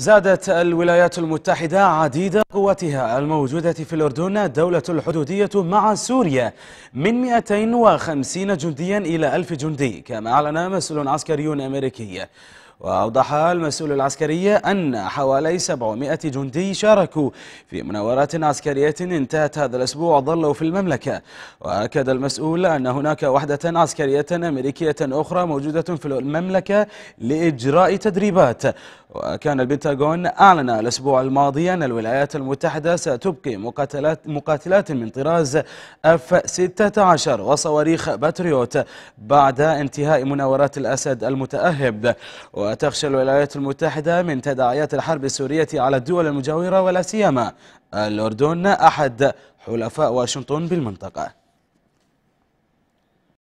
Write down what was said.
زادت الولايات المتحدة عديد قوتها الموجودة في الأردن الدولة الحدودية مع سوريا من 250 جنديا إلى 1000 جندي كما أعلن مسؤول عسكري أمريكي وأوضح المسؤول العسكري أن حوالي 700 جندي شاركوا في مناورات عسكرية انتهت هذا الأسبوع ظلوا في المملكة وأكد المسؤول أن هناك وحدة عسكرية أمريكية أخرى موجودة في المملكة لإجراء تدريبات وكان البنتاغون أعلن الأسبوع الماضي أن الولايات المتحدة ستبقي مقاتلات, مقاتلات من طراز F-16 وصواريخ باتريوت بعد انتهاء مناورات الأسد المتأهب وتخشى الولايات المتحدة من تداعيات الحرب السورية على الدول المجاورة ولا سيما الأردن أحد حلفاء واشنطن بالمنطقة